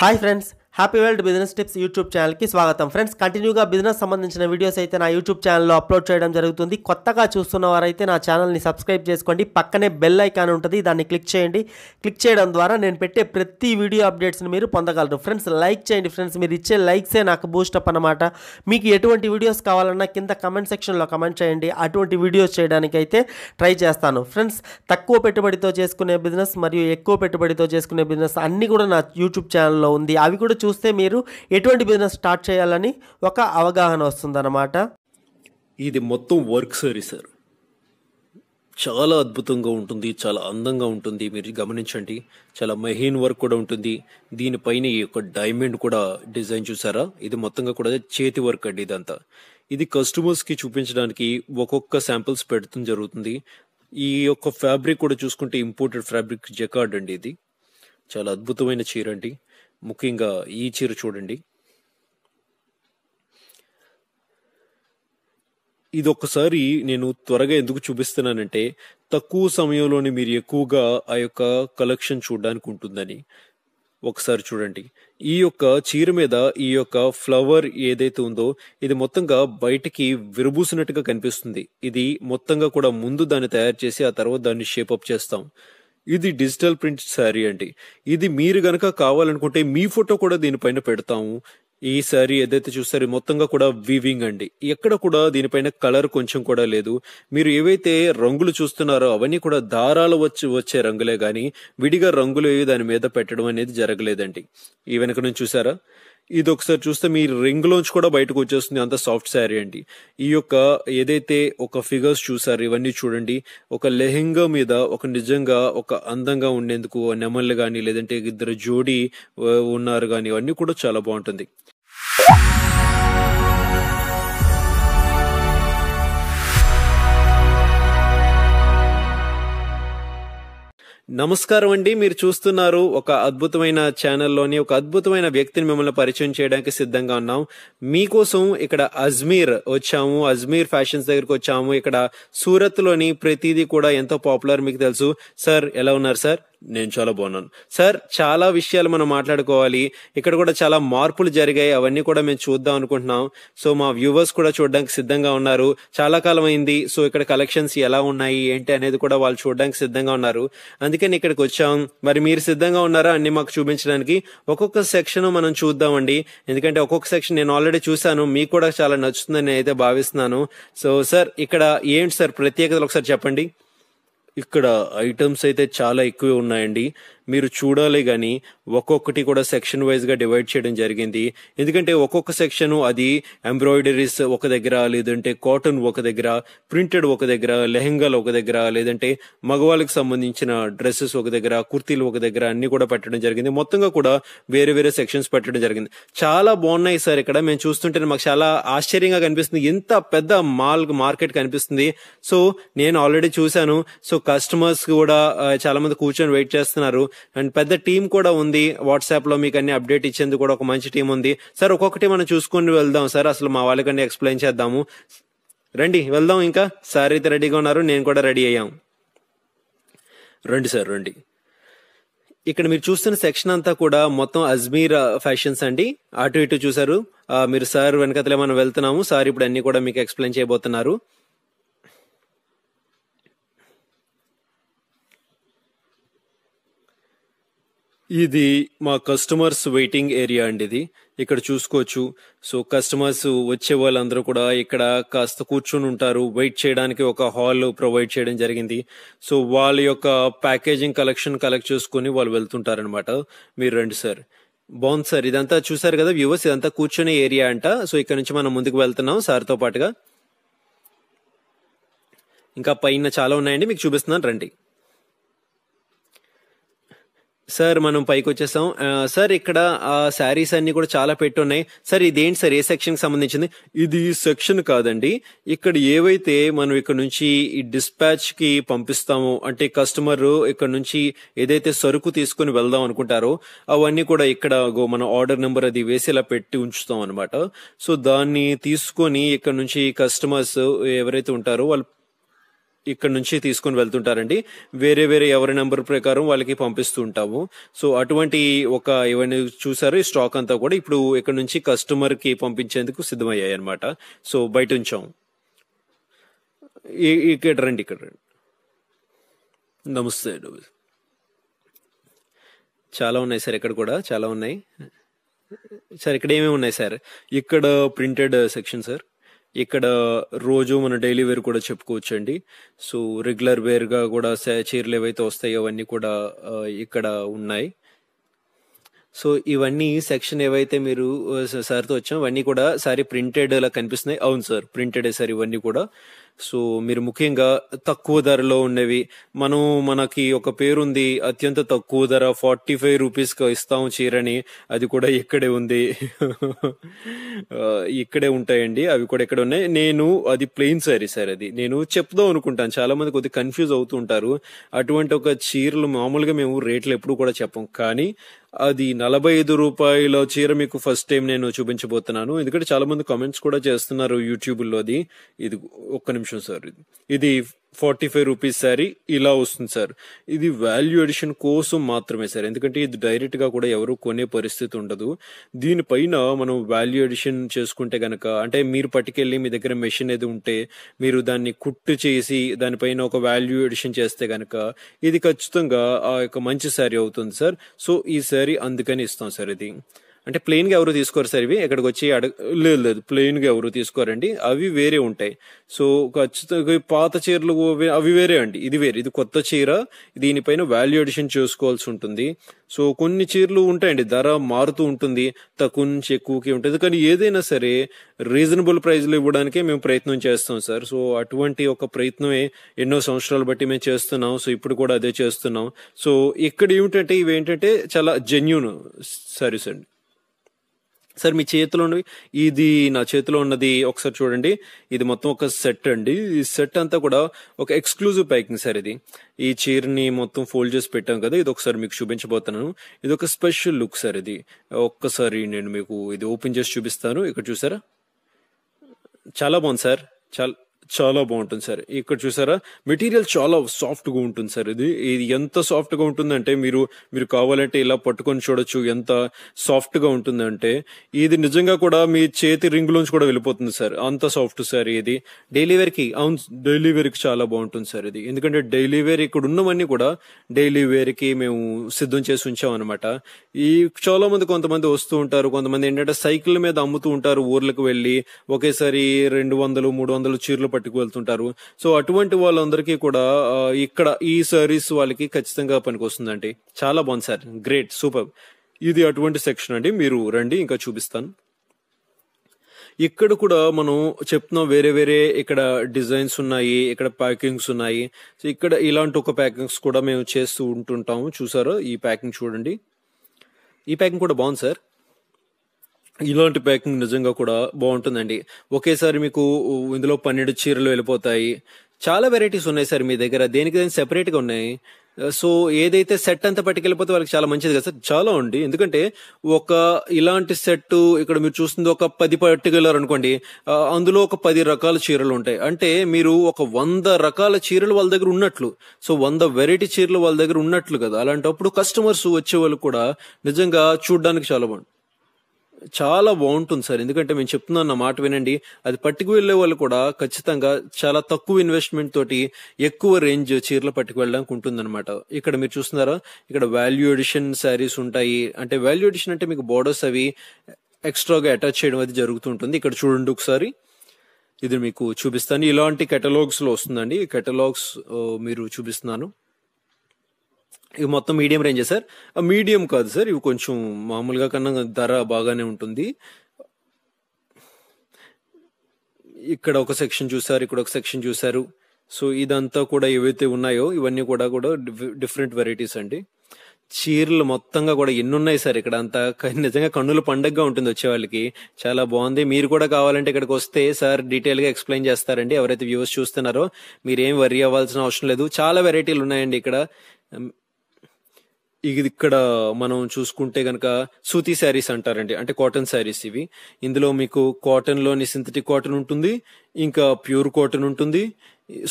Hi friends, happy world business tips YouTube ఛానల్కి స్వాగతం friends కంటిన్యూగా బిజినెస్ సంబంధించిన వీడియోస్ అయితే నా యూట్యూబ్ ఛానల్లో అప్లోడ్ చేయడం జరుగుతుంది కొత్తగా చూస్తున్న వారైతే నా ఛానల్ని సబ్స్క్రైబ్ చేసుకోండి పక్కనే బెల్ ఐకాన్ ఉంటుంది దాన్ని క్లిక్ చేయండి క్లిక్ చేయడం ద్వారా నేను పెట్టే ప్రతి వీడియో అప్డేట్స్ని మీరు పొందగలరు ఫ్రెండ్స్ లైక్ చేయండి ఫ్రెండ్స్ మీరు ఇచ్చే లైక్సే నాకు బూస్టప్ అనమాట మీకు ఎటువంటి వీడియోస్ కావాలన్నా కింద కమెంట్ సెక్షన్లో కమెంట్ చేయండి అటువంటి వీడియోస్ చేయడానికైతే ట్రై చేస్తాను ఫ్రెండ్స్ తక్కువ పెట్టుబడితో చేసుకునే బిజినెస్ మరియు ఎక్కువ పెట్టుబడితో చేసుకునే బిజినెస్ అన్నీ కూడా నా యూట్యూబ్ ఛానల్లో ఉంది అవి కూడా చూస్తే మీరు ఎటువంటి బిజినెస్ స్టార్ట్ చేయాలని ఒక అవగాహన వస్తుందన్నమాట ఇది మొత్తం వర్క్ సరీ సార్ చాలా అద్భుతంగా ఉంటుంది చాలా అందంగా ఉంటుంది మీరు గమనించండి చాలా మహీన్ వర్క్ కూడా ఉంటుంది దీనిపైన ఈ యొక్క డైమండ్ కూడా డిజైన్ చూసారా ఇది మొత్తంగా కూడా చేతి వర్క్ అండి ఇదంతా ఇది కస్టమర్స్కి చూపించడానికి ఒక్కొక్క శాంపిల్స్ పెడుతుంది జరుగుతుంది ఈ యొక్క ఫ్యాబ్రిక్ కూడా చూసుకుంటే ఇంపోర్టెడ్ ఫ్యాబ్రిక్ జెకార్డ్ అండి ఇది చాలా అద్భుతమైన చీర అండి ముఖ్యంగా ఈ చీర చూడండి ఇది ఒక్కసారి నేను త్వరగా ఎందుకు చూపిస్తున్నానంటే తక్కువ సమయంలోనే మీరు ఎక్కువగా ఆ యొక్క కలెక్షన్ చూడడానికి ఉంటుందని ఒకసారి చూడండి ఈ యొక్క చీర మీద ఈ యొక్క ఫ్లవర్ ఏదైతే ఉందో ఇది మొత్తంగా బయటికి విరబూసినట్టుగా కనిపిస్తుంది ఇది మొత్తంగా కూడా ముందు దాన్ని తయారు చేసి ఆ తర్వాత దాన్ని షేప్ అప్ చేస్తాం ఇది డిజిటల్ ప్రింట్ శారీ అండి ఇది మీరు గనక కావాలనుకుంటే మీ ఫోటో కూడా దీనిపైన పెడతాము ఈ శారీ ఏదైతే చూస్తారో మొత్తంగా కూడా వివింగ్ అండి ఎక్కడ కూడా దీనిపైన కలర్ కొంచెం కూడా లేదు మీరు ఏవైతే రంగులు చూస్తున్నారో అవన్నీ కూడా దారాలు వచ్చి వచ్చే రంగులే గాని విడిగా రంగులు దాని మీద పెట్టడం అనేది జరగలేదండి ఈ వెనక నుంచి చూసారా ఇది ఒకసారి చూస్తే మీ రింగ్లోంచి కూడా బయటకు వచ్చేస్తుంది అంత సాఫ్ట్ శారీ అండి ఈ యొక్క ఏదైతే ఒక ఫిగర్స్ చూసారు ఇవన్నీ చూడండి ఒక లెహెంగా మీద ఒక నిజంగా ఒక అందంగా ఉండేందుకు నెమళ్ళు కానీ లేదంటే ఇద్దరు జోడీ ఉన్నారు కానీ ఇవన్నీ కూడా చాలా బాగుంటుంది నమస్కారం అండి మీరు చూస్తున్నారు ఒక అద్భుతమైన ఛానల్లోని ఒక అద్భుతమైన వ్యక్తిని మిమ్మల్ని పరిచయం చేయడానికి సిద్ధంగా ఉన్నాం మీకోసం ఇక్కడ అజ్మీర్ వచ్చాము అజ్మీర్ ఫ్యాషన్స్ దగ్గరకు వచ్చాము ఇక్కడ సూరత్ లోని ప్రతిదీ కూడా ఎంతో పాపులర్ మీకు తెలుసు సార్ ఎలా ఉన్నారు సార్ నేను చాలా బాగున్నాను సార్ చాలా విషయాలు మనం మాట్లాడుకోవాలి ఇక్కడ కూడా చాలా మార్పులు జరిగాయి అవన్నీ కూడా మేము చూద్దాం అనుకుంటున్నాం సో మా వ్యూవర్స్ కూడా చూడడానికి సిద్ధంగా ఉన్నారు చాలా కాలం అయింది సో ఇక్కడ కలెక్షన్స్ ఎలా ఉన్నాయి ఏంటి అనేది కూడా వాళ్ళు చూడడానికి సిద్ధంగా ఉన్నారు అందుకని ఇక్కడికి వచ్చాం మరి మీరు సిద్ధంగా ఉన్నారా అన్ని మాకు చూపించడానికి ఒక్కొక్క సెక్షన్ మనం చూద్దామండి ఎందుకంటే ఒక్కొక్క సెక్షన్ నేను ఆల్రెడీ చూశాను మీకు కూడా చాలా నచ్చుతుందని అయితే భావిస్తున్నాను సో సార్ ఇక్కడ ఏంటి సార్ ప్రత్యేకతలు ఒకసారి చెప్పండి ఇక్కడ ఐటమ్స్ అయితే చాలా ఎక్కువే ఉన్నాయండి మీరు చూడాలి కానీ ఒక్కొక్కటి కూడా సెక్షన్ గా డివైడ్ చేయడం జరిగింది ఎందుకంటే ఒక్కొక్క సెక్షన్ అది ఎంబ్రాయిడరీస్ ఒక దగ్గర లేదంటే కాటన్ ఒక దగ్గర ప్రింటెడ్ ఒక దగ్గర లెహెంగాలు ఒక దగ్గర లేదంటే మగవాళ్ళకి సంబంధించిన డ్రెస్సెస్ ఒక దగ్గర కుర్తీలు ఒక దగ్గర అన్ని కూడా పెట్టడం జరిగింది మొత్తంగా కూడా వేరే వేరే సెక్షన్స్ పెట్టడం జరిగింది చాలా బాగున్నాయి సార్ ఇక్కడ మేము చూస్తుంటే మాకు చాలా ఆశ్చర్యంగా కనిపిస్తుంది ఎంత పెద్ద మాల్ మార్కెట్ కనిపిస్తుంది సో నేను ఆల్రెడీ చూశాను సో కస్టమర్స్ కూడా చాలా మంది కూర్చొని వెయిట్ చేస్తున్నారు అండ్ పెద్ద టీం కూడా ఉంది వాట్సాప్ లో మీకు అన్ని అప్డేట్ ఇచ్చేందుకు కూడా ఒక మంచి టీం ఉంది సార్ ఒక్కొక్కటి మనం చూసుకొని వెళ్దాం సార్ అసలు మా వాళ్ళకన్నీ ఎక్స్ప్లెయిన్ చేద్దాము రండి వెళ్దాం ఇంకా సార్ అయితే రెడీగా ఉన్నారు నేను కూడా రెడీ అయ్యాం రండి సార్ రండి ఇక్కడ మీరు చూస్తున్న సెక్షన్ అంతా కూడా మొత్తం అజ్మీర్ ఫ్యాషన్స్ uh, అండి అటు ఇటు చూసారు మీరు సార్ వెనకతలే మనం వెళ్తున్నాము సార్ ఇప్పుడు అన్ని కూడా మీకు ఎక్స్ప్లెయిన్ చేయబోతున్నారు ఇది మా కస్టమర్స్ వెయిటింగ్ ఏరియా అండి ఇది ఇక్కడ చూసుకోవచ్చు సో కస్టమర్స్ వచ్చే వాళ్ళందరూ కూడా ఇక్కడ కాస్త కూర్చుని ఉంటారు వెయిట్ చేయడానికి ఒక హాల్ ప్రొవైడ్ చేయడం జరిగింది సో వాళ్ళ యొక్క ప్యాకేజింగ్ కలెక్షన్ కలెక్ట్ చేసుకుని వాళ్ళు వెళ్తుంటారనమాట మీరు రండి సార్ బాగుంది సార్ ఇదంతా చూసారు కదా వ్యూవర్స్ ఇదంతా కూర్చునే ఏరియా అంట సో ఇక్కడ నుంచి మనం ముందుకు వెళ్తున్నాం సార్తో పాటుగా ఇంకా పైన చాలా ఉన్నాయండి మీకు చూపిస్తున్నాను రండి సార్ మనం పైకి వచ్చేసాం సార్ ఇక్కడ ఆ శారీస్ అన్ని కూడా చాలా పెట్టి ఉన్నాయి సార్ ఇదేంటి సార్ ఏ సెక్షన్ కి సంబంధించింది ఇది సెక్షన్ కాదండి ఇక్కడ ఏవైతే మనం ఇక్కడ నుంచి ఈ డిస్పాచ్ కి పంపిస్తామో అంటే కస్టమర్ ఇక్కడ నుంచి ఏదైతే సరుకు తీసుకుని వెళ్దాం అనుకుంటారో అవన్నీ కూడా ఇక్కడ మన ఆర్డర్ నెంబర్ అది వేసి ఇలా పెట్టి ఉంచుతాం అనమాట సో దాన్ని తీసుకొని ఇక్కడ నుంచి కస్టమర్స్ ఎవరైతే ఉంటారో వాళ్ళు ఇక్కడ నుంచి తీసుకుని వెళ్తుంటారండి వేరే వేరే ఎవరి నెంబర్ ప్రకారం వాళ్ళకి పంపిస్తూ ఉంటాము సో అటువంటి ఒక ఏమైనా చూసారు స్టాక్ అంతా కూడా ఇప్పుడు ఇక్కడ నుంచి కస్టమర్ కి పంపించేందుకు సిద్ధమయ్యాయి అనమాట సో బయట ఉంచాం ఇక్కడ రండి ఇక్కడ రండి నమస్తే చాలా ఉన్నాయి సార్ ఇక్కడ కూడా చాలా ఉన్నాయి సార్ ఇక్కడ ఏమేమి ఉన్నాయి సార్ ఇక్కడ ప్రింటెడ్ సెక్షన్ సార్ ఇక్కడ రోజు మన డైలీ వేర్ కూడా చెప్పుకోవచ్చు అండి సో రెగ్యులర్ వేర్గా కూడా చీరలు ఏవైతే వస్తాయో అవన్నీ కూడా ఇక్కడ ఉన్నాయి సో ఇవన్నీ సెక్షన్ ఏవైతే మీరు సార్తో వచ్చాం అవన్నీ కూడా సారీ ప్రింటెడ్ అలా కనిపిస్తున్నాయి అవును సార్ ప్రింటెడ్ సార్ ఇవన్నీ కూడా సో మీరు ముఖ్యంగా తక్కువ ధరలో ఉండేవి మనం మనకి ఒక పేరుంది అత్యంత తక్కువ ధర ఫార్టీ ఫైవ్ రూపీస్ ఇస్తాము చీరని అది కూడా ఇక్కడే ఉంది ఇక్కడే ఉంటాయండి అవి కూడా ఇక్కడ ఉన్నాయి నేను అది ప్లెయిన్ సారీ సార్ అది నేను చెప్దాం అనుకుంటాను చాలా మంది కొద్దిగా కన్ఫ్యూజ్ అవుతూ ఉంటారు అటువంటి ఒక చీరలు మామూలుగా మేము రేట్లు ఎప్పుడు కూడా చెప్పం కానీ అది నలభై ఐదు రూపాయల చీర మీకు ఫస్ట్ టైం నేను చూపించబోతున్నాను ఎందుకంటే చాలా మంది కామెంట్స్ కూడా చేస్తున్నారు యూట్యూబ్ లో అది ఇది ఒక్క నిమిషం నిమిషం సార్ ఇది ఇది ఫార్టీ ఫైవ్ రూపీస్ శారీ ఇలా వస్తుంది సార్ ఇది వాల్యూ ఎడిషన్ కోసం మాత్రమే సార్ ఎందుకంటే ఇది డైరెక్ట్గా కూడా ఎవరు కొనే పరిస్థితి ఉండదు దీనిపైన మనం వాల్యూ ఎడిషన్ చేసుకుంటే గనక అంటే మీరు పట్టుకెళ్ళి మీ దగ్గర మెషిన్ ఏది ఉంటే మీరు దాన్ని కుట్టు చేసి దానిపైన ఒక వాల్యూ ఎడిషన్ చేస్తే గనక ఇది ఖచ్చితంగా ఆ యొక్క మంచి శారీ అవుతుంది సార్ సో ఈ శారీ అందుకని ఇస్తాం సార్ ఇది అంటే ప్లెయిన్గా ఎవరు తీసుకోరు సార్ ఇవి ఇక్కడికి వచ్చి అడగ లేదు లేదు ప్లెయిన్గా ఎవరు తీసుకోరండి అవి వేరే ఉంటాయి సో ఖచ్చితంగా పాత చీరలు అవి వేరే అండి ఇది వేరే ఇది కొత్త చీర దీనిపైన వాల్యూ అడిషన్ చేసుకోవాల్సి ఉంటుంది సో కొన్ని చీరలు ఉంటాయండి ధర మారుతూ ఉంటుంది తక్కువ నుంచి ఎక్కువకి ఉంటుంది కానీ ఏదైనా సరే రీజనబుల్ ప్రైజ్లు ఇవ్వడానికే మేము ప్రయత్నం చేస్తాం సార్ సో అటువంటి ఒక ప్రయత్నమే ఎన్నో సంవత్సరాలు బట్టి మేము చేస్తున్నాం సో ఇప్పుడు కూడా అదే చేస్తున్నాం సో ఇక్కడ ఏమిటంటే ఇవి ఏంటంటే చాలా జెన్యున్ సారీస్ అండి సార్ మీ చేతిలో ఉన్నవి ఇది నా చేతిలో ఉన్నది ఒకసారి చూడండి ఇది మొత్తం ఒక సెట్ అండి ఈ సెట్ అంతా కూడా ఒక ఎక్స్క్లూజివ్ ప్యాకింగ్ సార్ ఇది ఈ చీరని మొత్తం ఫోల్డ్ చేసి పెట్టాం కదా ఇది ఒకసారి మీకు చూపించబోతున్నాను ఇది ఒక స్పెషల్ లుక్ సార్ ఇది ఒక్కసారి నేను మీకు ఇది ఓపెన్ చేసి చూపిస్తాను ఇక్కడ చూసారా చాలా బాగుంది సార్ చాలా చాలా బాగుంటుంది సార్ ఇక్కడ చూసారా మెటీరియల్ చాలా సాఫ్ట్గా ఉంటుంది సార్ ఇది ఇది ఎంత సాఫ్ట్గా ఉంటుందంటే మీరు మీరు కావాలంటే ఇలా పట్టుకొని చూడొచ్చు ఎంత సాఫ్ట్గా ఉంటుందంటే ఇది నిజంగా కూడా మీ చేతి రింగులోంచి కూడా వెళ్ళిపోతుంది సార్ అంత సాఫ్ట్ సార్ ఇది డైలీ కి అవును డైలీ కి చాలా బాగుంటుంది సార్ ఇది ఎందుకంటే డైలీ వేర్ ఇక్కడ ఉన్నవన్నీ కూడా డైలీ వేర్కి మేము సిద్ధం చేసి ఉంచామన్నమాట ఈ చాలా మంది కొంతమంది వస్తూ ఉంటారు కొంతమంది ఏంటంటే సైకిల్ మీద అమ్ముతూ ఉంటారు ఊర్లకు వెళ్ళి ఒకేసారి రెండు వందలు మూడు వందలు చీరలు బ్యాగులు పట్టుకు వెళ్తుంటారు సో అటువంటి వాళ్ళందరికీ కూడా ఇక్కడ ఈ సర్వీస్ వాళ్ళకి ఖచ్చితంగా పనికొస్తుందండి చాలా బాగుంది సార్ గ్రేట్ సూపర్ ఇది అటువంటి సెక్షన్ అండి మీరు రండి ఇంకా చూపిస్తాను ఇక్కడ కూడా మనం చెప్తున్నాం వేరే వేరే ఇక్కడ డిజైన్స్ ఉన్నాయి ఇక్కడ ప్యాకింగ్స్ ఉన్నాయి సో ఇక్కడ ఇలాంటి ఒక ప్యాకింగ్స్ కూడా మేము చేస్తూ ఉంటుంటాము చూసారు ఈ ప్యాకింగ్ చూడండి ఈ ప్యాకింగ్ కూడా బాగుంది సార్ ఇలాంటి ప్యాకింగ్ నిజంగా కూడా బాగుంటుందండి ఒకేసారి మీకు ఇందులో పన్నెండు చీరలు వెళ్ళిపోతాయి చాలా వెరైటీస్ ఉన్నాయి సార్ మీ దగ్గర దేనికి సెపరేట్ సెపరేట్గా ఉన్నాయి సో ఏదైతే సెట్ అంతా పట్టుకెళ్ళిపోతే వాళ్ళకి చాలా మంచిది కదా సార్ చాలా ఉంది ఎందుకంటే ఒక ఇలాంటి సెట్ ఇక్కడ మీరు చూస్తుంది ఒక పది పట్టుకెళ్ళారు అనుకోండి అందులో ఒక పది రకాల చీరలు ఉంటాయి అంటే మీరు ఒక వంద రకాల చీరలు వాళ్ళ దగ్గర ఉన్నట్లు సో వంద వెరైటీ చీరలు వాళ్ళ దగ్గర ఉన్నట్లు కదా అలాంటప్పుడు కస్టమర్స్ వచ్చే వాళ్ళు కూడా నిజంగా చూడడానికి చాలా బాగుంటుంది చాలా బాగుంటుంది సార్ ఎందుకంటే మేము చెప్తున్నాను నా మాట వినండి అది పట్టుకు వెళ్లే వాళ్ళు కూడా ఖచ్చితంగా చాలా తక్కువ ఇన్వెస్ట్మెంట్ తోటి ఎక్కువ రేంజ్ చీరలు పట్టుకు వెళ్ళడానికి ఉంటుంది అనమాట ఇక్కడ మీరు చూస్తున్నారా ఇక్కడ వాల్యూ ఎడిషన్ శారీస్ ఉంటాయి అంటే వాల్యూ ఎడిషన్ అంటే మీకు బోర్డర్స్ అవి ఎక్స్ట్రాగా అటాచ్ చేయడం అది జరుగుతుంటుంది ఇక్కడ చూడండి ఒకసారి ఇది మీకు చూపిస్తాను ఇలాంటి కెటలాగ్స్ లో వస్తుందండి కెటలాగ్స్ మీరు చూపిస్తున్నాను ఇవి మొత్తం మీడియం రేంజే సార్ మీడియం కాదు సార్ ఇవి కొంచెం మామూలుగా కన్నా ధర బాగానే ఉంటుంది ఇక్కడ ఒక సెక్షన్ చూసారు ఇక్కడ ఒక సెక్షన్ చూసారు సో ఇదంతా కూడా ఏవైతే ఉన్నాయో ఇవన్నీ కూడా కూడా డిఫరెంట్ వెరైటీస్ అండి చీరలు మొత్తంగా కూడా ఎన్ని ఉన్నాయి సార్ ఇక్కడ అంతా నిజంగా కన్నుల పండగగా ఉంటుంది వచ్చేవాళ్ళకి చాలా బాగుంది మీరు కూడా కావాలంటే ఇక్కడికి వస్తే సార్ డీటెయిల్గా ఎక్స్ప్లెయిన్ చేస్తారండి ఎవరైతే వ్యూస్ చూస్తున్నారో మీరేం వరి అవ్వాల్సిన అవసరం లేదు చాలా వెరైటీలు ఉన్నాయండి ఇక్కడ ఇది ఇక్కడ మనం చూసుకుంటే గనక సూతి శారీస్ అంటారండి అంటే కాటన్ శారీస్ ఇవి ఇందులో మీకు కాటన్ లోని సింథటిక్ కాటన్ ఉంటుంది ఇంకా ప్యూర్ కాటన్ ఉంటుంది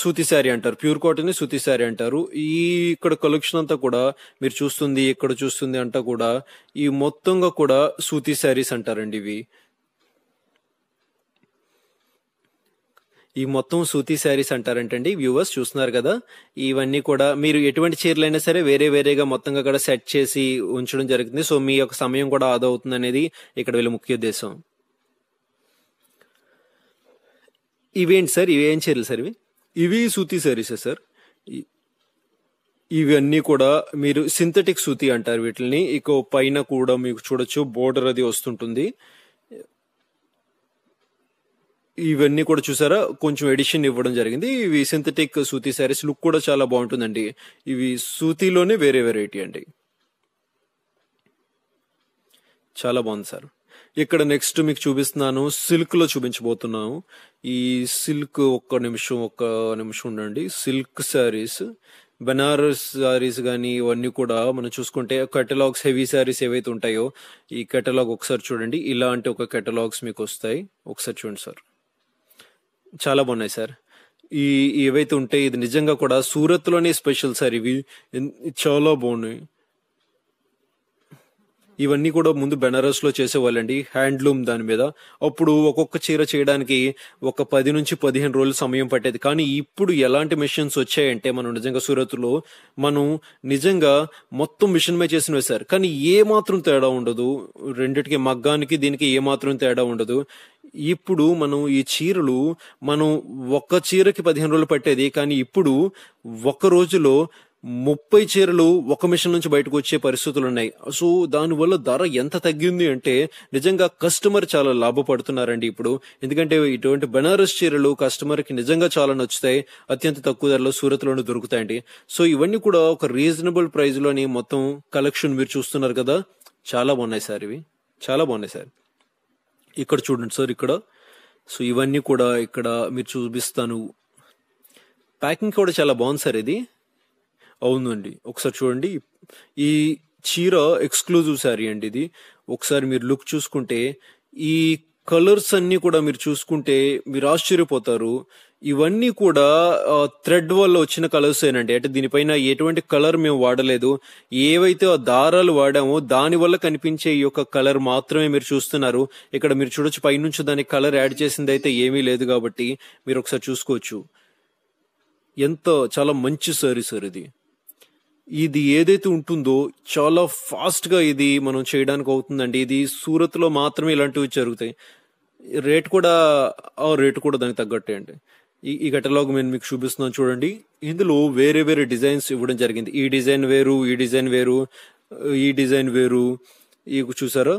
సూతి శారీ అంటారు ప్యూర్ కాటన్ సూతి శారీ అంటారు ఈ ఇక్కడ కలెక్షన్ అంతా కూడా మీరు చూస్తుంది ఇక్కడ చూస్తుంది అంతా కూడా ఈ మొత్తంగా కూడా సూతి శారీస్ అంటారండి ఇవి ఈ మొత్తం సూతి శారీస్ అంటారంటండి వ్యూవర్స్ చూస్తున్నారు కదా ఇవన్నీ కూడా మీరు ఎటువంటి చీరలు అయినా సరే వేరే వేరేగా మొత్తంగా కూడా సెట్ చేసి ఉంచడం జరుగుతుంది సో మీ యొక్క సమయం కూడా ఆదా అవుతుంది అనేది ఇక్కడ వీళ్ళ ముఖ్య ఉద్దేశం ఇవేంటి సార్ ఇవేం చీరలు సార్ ఇవి ఇవి సూతి శారీసే సార్ ఇవన్నీ కూడా మీరు సింథటిక్ సూతి అంటారు వీటిని ఇక పైన కూడా మీకు చూడొచ్చు బోర్డర్ అది వస్తుంటుంది ఇవన్నీ కూడా చూసారా కొంచెం ఎడిషన్ ఇవ్వడం జరిగింది ఇవి సింథటిక్ సూతి శారీస్ లుక్ కూడా చాలా బాగుంటుందండి ఇవి సూతిలోనే వేరే వెరైటీ అండి చాలా బాగుంది సార్ ఇక్కడ నెక్స్ట్ మీకు చూపిస్తున్నాను సిల్క్ లో చూపించబోతున్నాను ఈ సిల్క్ ఒక్క నిమిషం ఒక్క నిమిషం ఉండండి సిల్క్ శారీస్ బెనారస్ శారీస్ కానీ ఇవన్నీ కూడా మనం చూసుకుంటే కెటలాగ్స్ హెవీ శారీస్ ఏవైతే ఉంటాయో ఈ కెటలాగ్ ఒకసారి చూడండి ఇలాంటి ఒక కెటలాగ్స్ మీకు వస్తాయి ఒకసారి చూడండి సార్ చాలా బాగున్నాయి సార్ ఈ ఏవైతే ఉంటే ఇది నిజంగా కూడా సూరత్లోనే స్పెషల్ సార్ ఇవి చాలా బాగున్నాయి ఇవన్నీ కూడా ముందు బెనారస్ లో చేసేవాళ్ళండి హ్యాండ్లూమ్ దాని మీద అప్పుడు ఒక్కొక్క చీర చేయడానికి ఒక పది నుంచి పదిహేను రోజులు సమయం పట్టేది కానీ ఇప్పుడు ఎలాంటి మిషన్స్ వచ్చాయంటే మనం నిజంగా సూరత్లో మనం నిజంగా మొత్తం మిషన్ మీద చేసినవి సార్ కానీ ఏ మాత్రం తేడా ఉండదు రెండిటికి మగ్గానికి దీనికి ఏ మాత్రం తేడా ఉండదు ఇప్పుడు మనం ఈ చీరలు మనం ఒక్క చీరకి పదిహేను రోజులు పట్టేది కానీ ఇప్పుడు ఒక్క రోజులో ముప్పై చీరలు ఒక మిషన్ నుంచి బయటకు వచ్చే పరిస్థితులు ఉన్నాయి సో దానివల్ల ధర ఎంత తగ్గింది అంటే నిజంగా కస్టమర్ చాలా లాభపడుతున్నారండి ఇప్పుడు ఎందుకంటే ఇటువంటి బెనారస్ చీరలు కస్టమర్కి నిజంగా చాలా నచ్చుతాయి అత్యంత తక్కువ ధరలో సూరత్లోనే దొరుకుతాయండి సో ఇవన్నీ కూడా ఒక రీజనబుల్ ప్రైస్లోని మొత్తం కలెక్షన్ మీరు చూస్తున్నారు కదా చాలా బాగున్నాయి సార్ ఇవి చాలా బాగున్నాయి సార్ ఇక్కడ చూడండి సార్ ఇక్కడ సో ఇవన్నీ కూడా ఇక్కడ మీరు చూపిస్తాను ప్యాకింగ్ కూడా చాలా బాగుంది సార్ ఇది అవునండి ఒకసారి చూడండి ఈ చీర ఎక్స్క్లూజివ్ శారీ అండి ఇది ఒకసారి మీరు లుక్ చూసుకుంటే ఈ కలర్స్ అన్నీ కూడా మీరు చూసుకుంటే మీరు ఆశ్చర్యపోతారు ఇవన్నీ కూడా థ్రెడ్ వల్ల వచ్చిన కలర్స్ ఏనండి అంటే దీనిపైన ఎటువంటి కలర్ మేము వాడలేదు ఏవైతే ఆ దారాలు వాడామో దాని వల్ల కనిపించే ఈ యొక్క కలర్ మాత్రమే మీరు చూస్తున్నారు ఇక్కడ మీరు చూడొచ్చు పైనుంచి దానికి కలర్ యాడ్ చేసింది అయితే ఏమీ లేదు కాబట్టి మీరు ఒకసారి చూసుకోవచ్చు ఎంత చాలా మంచి సారీ సార్ ఇది ఇది ఏదైతే ఉంటుందో చాలా ఫాస్ట్గా ఇది మనం చేయడానికి అవుతుందండి ఇది సూరత్లో మాత్రమే ఇలాంటివి జరుగుతాయి రేట్ కూడా ఆ రేటు కూడా దానికి తగ్గట్టే అండి ఈ కెటలాగ్ నేను మీకు చూపిస్తున్నాను చూడండి ఇందులో వేరే వేరే డిజైన్స్ ఇవ్వడం జరిగింది ఈ డిజైన్ వేరు ఈ డిజైన్ వేరు ఈ డిజైన్ వేరు ఈ చూసారు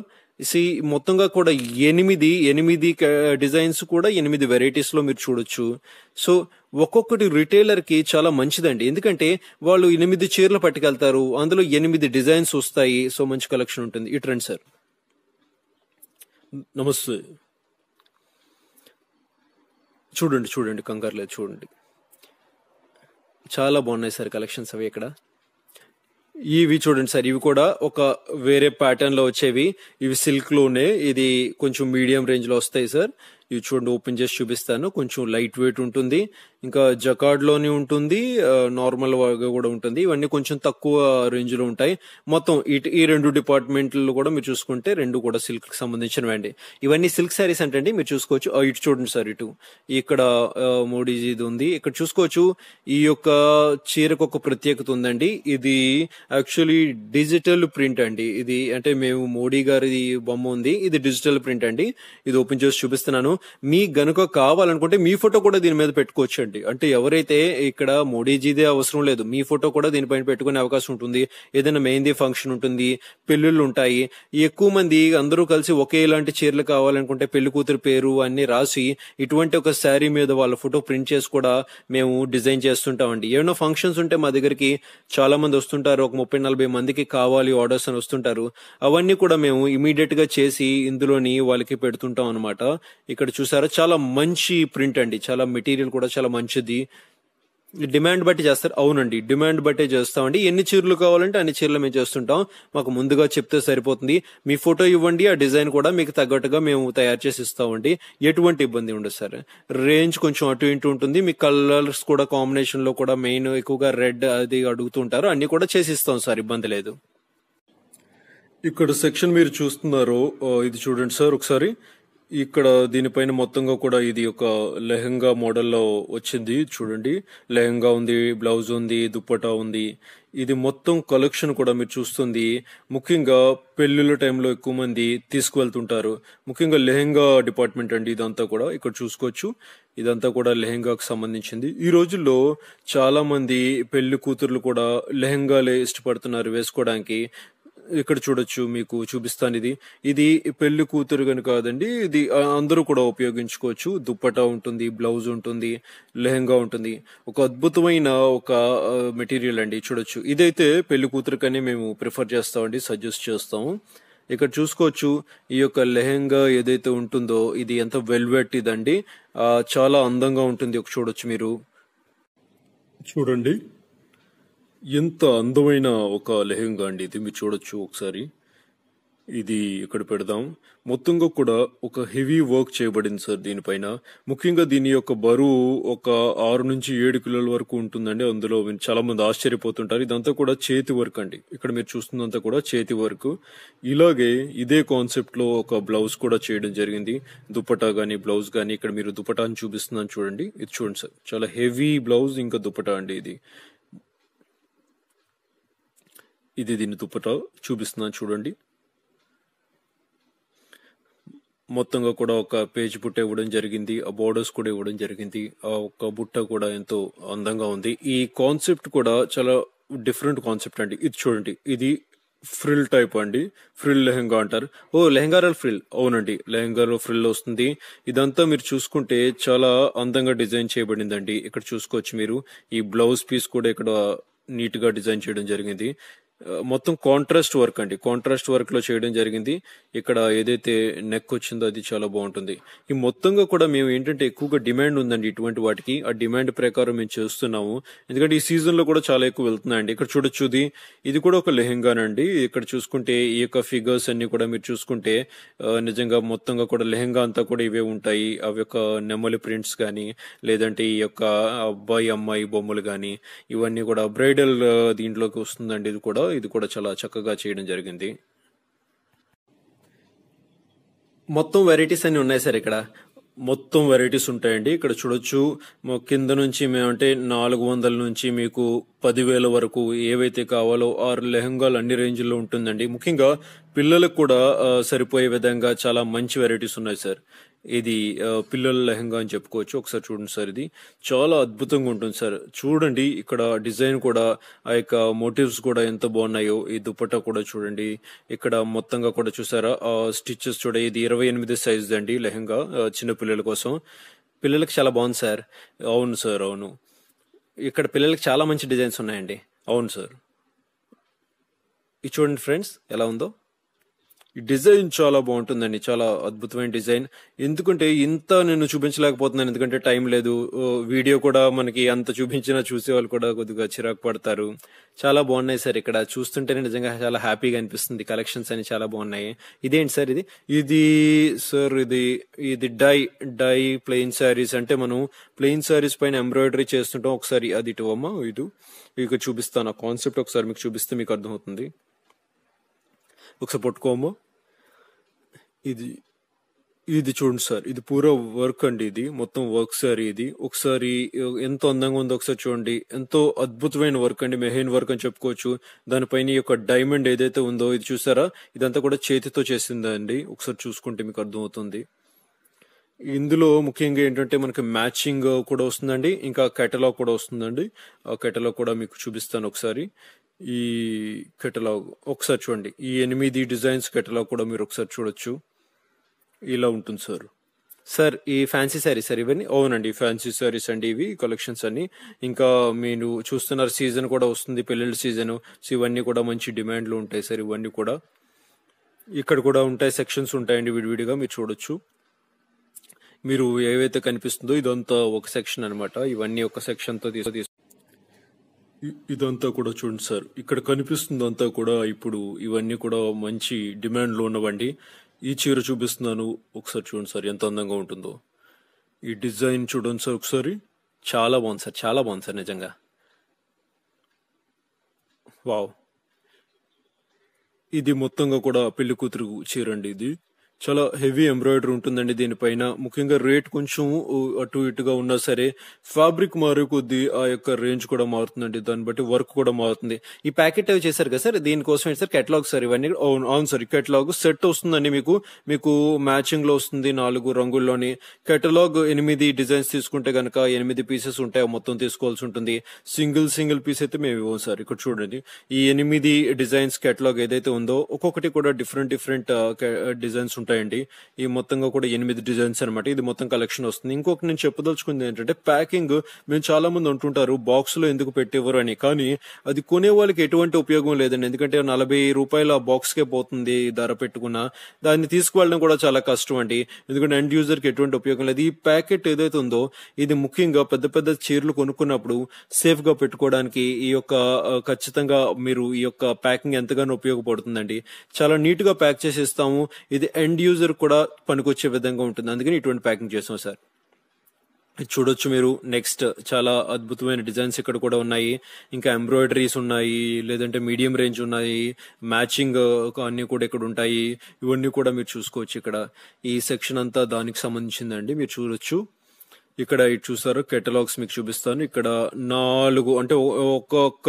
సి మొత్తంగా కూడా ఎనిమిది ఎనిమిది డిజైన్స్ కూడా ఎనిమిది వెరైటీస్లో మీరు చూడొచ్చు సో ఒక్కొక్కటి రిటైలర్కి చాలా మంచిదండి ఎందుకంటే వాళ్ళు ఎనిమిది చీరలు పట్టుకెళ్తారు అందులో ఎనిమిది డిజైన్స్ వస్తాయి సో మంచి కలెక్షన్ ఉంటుంది ఇటు రండి సార్ నమస్తే చూడండి చూడండి కంగారు లేదు చూడండి చాలా బాగున్నాయి సార్ కలెక్షన్స్ అవి ఇక్కడ ఇవి చూడండి సార్ ఇవి కూడా ఒక వేరే ప్యాటర్న్ లో వచ్చేవి ఇవి సిల్క్ ఇది కొంచెం మీడియం రేంజ్ లో వస్తాయి సార్ ఇవి చూడండి ఓపెన్ చేసి చూపిస్తాను కొంచెం లైట్ వెయిట్ ఉంటుంది ఇంకా లోని ఉంటుంది నార్మల్గా కూడా ఉంటుంది ఇవన్నీ కొంచెం తక్కువ రేంజ్లో ఉంటాయి మొత్తం ఈ రెండు డిపార్ట్మెంట్లు కూడా మీరు చూసుకుంటే రెండు కూడా సిల్క్ సంబంధించినవి అండి ఇవన్నీ సిల్క్ శారీస్ అంటే అండి మీరు చూసుకోవచ్చు ఇటు చూడండి సార్ ఇటు ఇక్కడ ఇది ఉంది ఇక్కడ చూసుకోవచ్చు ఈ యొక్క చీరకు ఒక ప్రత్యేకత ఉందండి ఇది యాక్చువల్లీ డిజిటల్ ప్రింట్ అండి ఇది అంటే మేము మోడీ గారి బొమ్మ ఉంది ఇది డిజిటల్ ప్రింట్ అండి ఇది ఓపెన్ చేసి చూపిస్తున్నాను మీ గనుక కావాలనుకుంటే మీ ఫోటో కూడా దీని మీద పెట్టుకోవచ్చు అండి అంటే ఎవరైతే ఇక్కడ మోడీజీదే అవసరం లేదు మీ ఫోటో కూడా దీనిపైన పెట్టుకునే అవకాశం ఉంటుంది ఏదైనా మెహందీ ఫంక్షన్ ఉంటుంది పెళ్ళిళ్ళు ఉంటాయి ఎక్కువ మంది అందరూ కలిసి ఒకే ఇలాంటి చీరలు కావాలనుకుంటే పెళ్లి కూతురు పేరు అన్ని రాసి ఇటువంటి ఒక శారీ మీద వాళ్ళ ఫోటో ప్రింట్ చేసి కూడా మేము డిజైన్ చేస్తుంటామండి ఏమైనా ఫంక్షన్స్ ఉంటే మా దగ్గరికి చాలా మంది వస్తుంటారు ఒక ముప్పై నలభై మందికి కావాలి ఆర్డర్స్ అని వస్తుంటారు అవన్నీ కూడా మేము ఇమీడియట్ గా చేసి ఇందులోని వాళ్ళకి పెడుతుంటాం అనమాట ఇక్కడ ఇక్కడ చూసారా చాలా మంచి ప్రింట్ అండి చాలా మెటీరియల్ కూడా చాలా మంచిది డిమాండ్ బట్టి చేస్తారు అవునండి డిమాండ్ బట్టే చేస్తామండి ఎన్ని చీరలు కావాలంటే అన్ని చీరలు మేము చేస్తుంటాం మాకు ముందుగా చెప్తే సరిపోతుంది మీ ఫోటో ఇవ్వండి ఆ డిజైన్ కూడా మీకు తగ్గట్టుగా మేము తయారు చేసి ఇస్తామండి ఎటువంటి ఇబ్బంది ఉండదు సార్ రేంజ్ కొంచెం అటు ఇటు ఉంటుంది మీ కలర్స్ కూడా కాంబినేషన్ లో కూడా మెయిన్ ఎక్కువగా రెడ్ అది అడుగుతుంటారు అన్ని కూడా చేసి ఇస్తాం సార్ ఇబ్బంది లేదు ఇక్కడ సెక్షన్ మీరు చూస్తున్నారు ఇది చూడండి సార్ ఒకసారి ఇక్కడ దీనిపైన మొత్తంగా కూడా ఇది ఒక లెహంగా మోడల్లో వచ్చింది చూడండి లెహంగా ఉంది బ్లౌజ్ ఉంది దుప్పటా ఉంది ఇది మొత్తం కలెక్షన్ కూడా మీరు చూస్తుంది ముఖ్యంగా పెళ్ళిళ్ళ టైంలో ఎక్కువ మంది తీసుకువెళ్తుంటారు ముఖ్యంగా లెహెంగా డిపార్ట్మెంట్ అండి ఇదంతా కూడా ఇక్కడ చూసుకోవచ్చు ఇదంతా కూడా లెహెంగాకు సంబంధించింది ఈ రోజుల్లో చాలా మంది పెళ్లి కూతుర్లు కూడా లెహెంగాలే ఇష్టపడుతున్నారు వేసుకోవడానికి ఇక్కడ చూడొచ్చు మీకు చూపిస్తాను ఇది ఇది పెళ్లి కూతురు కనుక కాదండి ఇది అందరూ కూడా ఉపయోగించుకోవచ్చు దుప్పటా ఉంటుంది బ్లౌజ్ ఉంటుంది లెహంగా ఉంటుంది ఒక అద్భుతమైన ఒక మెటీరియల్ అండి చూడొచ్చు ఇదైతే పెళ్లి కూతురుకనే మేము ప్రిఫర్ చేస్తామండి సజెస్ట్ చేస్తాము ఇక్కడ చూసుకోవచ్చు ఈ యొక్క లెహెంగా ఏదైతే ఉంటుందో ఇది ఎంత వెల్వెట్ ఇదండి చాలా అందంగా ఉంటుంది ఒక చూడొచ్చు మీరు చూడండి ఎంత అందమైన ఒక లెహెంగా అండి ఇది మీరు చూడొచ్చు ఒకసారి ఇది ఇక్కడ పెడదాం మొత్తంగా కూడా ఒక హెవీ వర్క్ చేయబడింది సార్ దీనిపైన ముఖ్యంగా దీని యొక్క బరువు ఒక ఆరు నుంచి ఏడు కిలోల వరకు ఉంటుందండి అందులో చాలా మంది ఆశ్చర్యపోతుంటారు ఇదంతా కూడా చేతి వర్క్ అండి ఇక్కడ మీరు చూస్తున్నంతా కూడా చేతి వర్క్ ఇలాగే ఇదే కాన్సెప్ట్ లో ఒక బ్లౌజ్ కూడా చేయడం జరిగింది దుప్పటా కానీ బ్లౌజ్ కానీ ఇక్కడ మీరు దుప్పటాని చూపిస్తున్నాను చూడండి ఇది చూడండి సార్ చాలా హెవీ బ్లౌజ్ ఇంకా దుప్పటా అండి ఇది ఇది దీన్ని దుప్పట చూపిస్తున్నాను చూడండి మొత్తంగా కూడా ఒక పేజ్ బుట్ట ఇవ్వడం జరిగింది ఆ బోర్డర్స్ కూడా ఇవ్వడం జరిగింది ఆ ఒక్క బుట్ట కూడా ఎంతో అందంగా ఉంది ఈ కాన్సెప్ట్ కూడా చాలా డిఫరెంట్ కాన్సెప్ట్ అండి ఇది చూడండి ఇది ఫ్రిల్ టైప్ అండి ఫ్రిల్ లెహెంగా అంటారు ఓ లెహెంగారల్ ఫ్రిల్ అవునండి లెహెంగాలో ఫ్రిల్ వస్తుంది ఇదంతా మీరు చూసుకుంటే చాలా అందంగా డిజైన్ చేయబడిందండి ఇక్కడ చూసుకోవచ్చు మీరు ఈ బ్లౌజ్ పీస్ కూడా ఇక్కడ నీట్ గా డిజైన్ చేయడం జరిగింది మొత్తం కాంట్రాస్ట్ వర్క్ అండి కాంట్రాస్ట్ వర్క్ లో చేయడం జరిగింది ఇక్కడ ఏదైతే నెక్ వచ్చిందో అది చాలా బాగుంటుంది ఈ మొత్తంగా కూడా మేము ఏంటంటే ఎక్కువగా డిమాండ్ ఉందండి ఇటువంటి వాటికి ఆ డిమాండ్ ప్రకారం మేము చేస్తున్నాము ఎందుకంటే ఈ సీజన్ లో కూడా చాలా ఎక్కువ వెళ్తున్నాయండి ఇక్కడ చూడొచ్చు ఇది ఇది కూడా ఒక లెహెంగానండి ఇక్కడ చూసుకుంటే ఈ యొక్క ఫిగర్స్ అన్ని కూడా మీరు చూసుకుంటే నిజంగా మొత్తంగా కూడా లెహెంగా అంతా కూడా ఇవే ఉంటాయి అవి యొక్క నెమలి ప్రింట్స్ కానీ లేదంటే ఈ యొక్క అబ్బాయి అమ్మాయి బొమ్మలు కానీ ఇవన్నీ కూడా బ్రైడల్ దీంట్లోకి వస్తుందండి ఇది కూడా ఇది కూడా చాలా చక్కగా చేయడం జరిగింది మొత్తం వెరైటీస్ అన్ని ఉన్నాయి సార్ ఇక్కడ మొత్తం వెరైటీస్ ఉంటాయండి ఇక్కడ చూడొచ్చు కింద నుంచి మేమంటే నాలుగు వందల నుంచి మీకు పదివేల వరకు ఏవైతే కావాలో ఆరు లెహంగాలు అన్ని రేంజ్లో ఉంటుందండి ముఖ్యంగా పిల్లలకు కూడా సరిపోయే విధంగా చాలా మంచి వెరైటీస్ ఉన్నాయి సార్ ఇది పిల్లల లెహంగా అని చెప్పుకోవచ్చు ఒకసారి చూడండి సార్ ఇది చాలా అద్భుతంగా ఉంటుంది సార్ చూడండి ఇక్కడ డిజైన్ కూడా ఆ యొక్క మోటివ్స్ కూడా ఎంత బాగున్నాయో ఈ దుప్పట్టా కూడా చూడండి ఇక్కడ మొత్తంగా కూడా చూసారా ఆ స్టిచ్చెస్ చూడ ఇది ఇరవై ఎనిమిది సైజ్ అండి లెహంగా చిన్న పిల్లల కోసం పిల్లలకు చాలా బాగుంది సార్ అవును సార్ అవును ఇక్కడ పిల్లలకి చాలా మంచి డిజైన్స్ ఉన్నాయండి అవును సార్ ఇది చూడండి ఫ్రెండ్స్ ఎలా ఉందో ఈ డిజైన్ చాలా బాగుంటుందండి చాలా అద్భుతమైన డిజైన్ ఎందుకంటే ఇంత నేను చూపించలేకపోతున్నాను ఎందుకంటే టైం లేదు వీడియో కూడా మనకి అంత చూపించినా చూసే వాళ్ళు కూడా కొద్దిగా చిరాకు పడతారు చాలా బాగున్నాయి సార్ ఇక్కడ చూస్తుంటేనే నిజంగా చాలా హ్యాపీగా అనిపిస్తుంది కలెక్షన్స్ అని చాలా బాగున్నాయి ఇదేంటి సార్ ఇది ఇది సార్ ఇది ఇది డై డై ప్లెయిన్ శారీస్ అంటే మనం ప్లెయిన్ శారీస్ పైన ఎంబ్రాయిడరీ చేస్తుంటాం ఒకసారి అది ఇటు అమ్మ ఇటు ఇక చూపిస్తాను ఆ కాన్సెప్ట్ ఒకసారి మీకు చూపిస్తే మీకు అర్థమవుతుంది ఒకసారి పట్టుకోమో ఇది ఇది చూడండి సార్ ఇది పూరా వర్క్ అండి ఇది మొత్తం వర్క్ సార్ ఇది ఒకసారి ఎంతో అందంగా ఉందో ఒకసారి చూడండి ఎంతో అద్భుతమైన వర్క్ అండి మెహైన్ వర్క్ అని చెప్పుకోవచ్చు దానిపైన యొక్క డైమండ్ ఏదైతే ఉందో ఇది చూసారా ఇదంతా కూడా చేతితో చేసిందండి ఒకసారి చూసుకుంటే మీకు అర్థమవుతుంది ఇందులో ముఖ్యంగా ఏంటంటే మనకి మ్యాచింగ్ కూడా వస్తుందండి ఇంకా కెటలాగ్ కూడా వస్తుందండి ఆ కెటలాగ్ కూడా మీకు చూపిస్తాను ఒకసారి ఈ కెటలాగ్ ఒకసారి చూడండి ఈ ఎనిమిది డిజైన్స్ కెటలాగ్ కూడా మీరు ఒకసారి చూడొచ్చు ఇలా ఉంటుంది సార్ సార్ ఈ ఫ్యాన్సీ శారీస్ సార్ ఇవన్నీ అవునండి ఫ్యాన్సీ శారీస్ అండి ఇవి కలెక్షన్స్ అన్ని ఇంకా మీరు చూస్తున్నారు సీజన్ కూడా వస్తుంది పెళ్ళిళ్ళ సీజన్ సో ఇవన్నీ కూడా మంచి డిమాండ్లు ఉంటాయి సార్ ఇవన్నీ కూడా ఇక్కడ కూడా ఉంటాయి సెక్షన్స్ ఉంటాయండి విడివిడిగా మీరు చూడొచ్చు మీరు ఏవైతే కనిపిస్తుందో ఇదంతా ఒక సెక్షన్ అనమాట ఇవన్నీ ఒక సెక్షన్తో తీసుకు ఇదంతా కూడా చూడండి సార్ ఇక్కడ కనిపిస్తుంది అంతా కూడా ఇప్పుడు ఇవన్నీ కూడా మంచి డిమాండ్లో ఉన్నవండి ఈ చీర చూపిస్తున్నాను ఒకసారి చూడండి సార్ ఎంత అందంగా ఉంటుందో ఈ డిజైన్ చూడండి సార్ ఒకసారి చాలా బాగుంది సార్ చాలా బాగుంది సార్ నిజంగా వావ్ ఇది మొత్తంగా కూడా పెళ్లి కూతురు చీరండి ఇది చాలా హెవీ ఎంబ్రాయిడరీ ఉంటుందండి దీనిపైన ముఖ్యంగా రేట్ కొంచెం అటు ఇటుగా ఉన్నా సరే ఫ్యాబ్రిక్ మారే కొద్దీ ఆ యొక్క రేంజ్ కూడా మారుతుందండి దాన్ని బట్టి వర్క్ కూడా మారుతుంది ఈ ప్యాకెట్ అవి చేశారు కదా సార్ దీనికోసం సార్ కెటలాగ్ సార్ ఇవన్నీ అవును సార్ కెటలాగ్ సెట్ వస్తుందండి మీకు మీకు మ్యాచింగ్ లో వస్తుంది నాలుగు రంగుల్లోని కెటలాగ్ ఎనిమిది డిజైన్స్ తీసుకుంటే కనుక ఎనిమిది పీసెస్ ఉంటాయి మొత్తం తీసుకోవాల్సి ఉంటుంది సింగిల్ సింగిల్ పీస్ అయితే మేము ఇవ్వం సార్ ఇక్కడ చూడండి ఈ ఎనిమిది డిజైన్స్ కెటలాగ్ ఏదైతే ఉందో ఒక్కొక్కటి కూడా డిఫరెంట్ డిఫరెంట్ డిజైన్స్ ఉంటాయి ఉంటాయండి ఈ మొత్తంగా కూడా ఎనిమిది డిజైన్స్ అనమాట ఇది మొత్తం కలెక్షన్ వస్తుంది ఇంకొక నేను చెప్పదలుచుకుంది ఏంటంటే ప్యాకింగ్ మేము చాలా మంది అంటుంటారు బాక్స్ లో ఎందుకు పెట్టేవారు అని కానీ అది కొనే వాళ్ళకి ఎటువంటి ఉపయోగం లేదండి ఎందుకంటే నలభై రూపాయలు ఆ బాక్స్ కే పోతుంది ధర పెట్టుకున్న దాన్ని తీసుకువెళ్ళడం కూడా చాలా కష్టం అండి ఎందుకంటే ఎండ్ యూజర్ కి ఎటువంటి ఉపయోగం లేదు ఈ ప్యాకెట్ ఏదైతే ఉందో ఇది ముఖ్యంగా పెద్ద పెద్ద చీరలు కొనుక్కున్నప్పుడు సేఫ్ గా పెట్టుకోవడానికి ఈ యొక్క ఖచ్చితంగా మీరు ఈ యొక్క ప్యాకింగ్ ఎంతగానో ఉపయోగపడుతుందండి చాలా నీట్ గా ప్యాక్ ఇస్తాము ఇది ఎండ్ ఎండ్ యూజర్ కూడా పనికొచ్చే విధంగా ఉంటుంది అందుకని ఇటువంటి ప్యాకింగ్ చేసాం సార్ చూడొచ్చు మీరు నెక్స్ట్ చాలా అద్భుతమైన డిజైన్స్ ఇక్కడ కూడా ఉన్నాయి ఇంకా ఎంబ్రాయిడరీస్ ఉన్నాయి లేదంటే మీడియం రేంజ్ ఉన్నాయి మ్యాచింగ్ అన్ని కూడా ఇక్కడ ఉంటాయి ఇవన్నీ కూడా మీరు చూసుకోవచ్చు ఇక్కడ ఈ సెక్షన్ అంతా దానికి సంబంధించిందండి మీరు చూడొచ్చు ఇక్కడ ఇటు చూసారు కెటలాగ్స్ మీకు చూపిస్తాను ఇక్కడ నాలుగు అంటే ఒక్కొక్క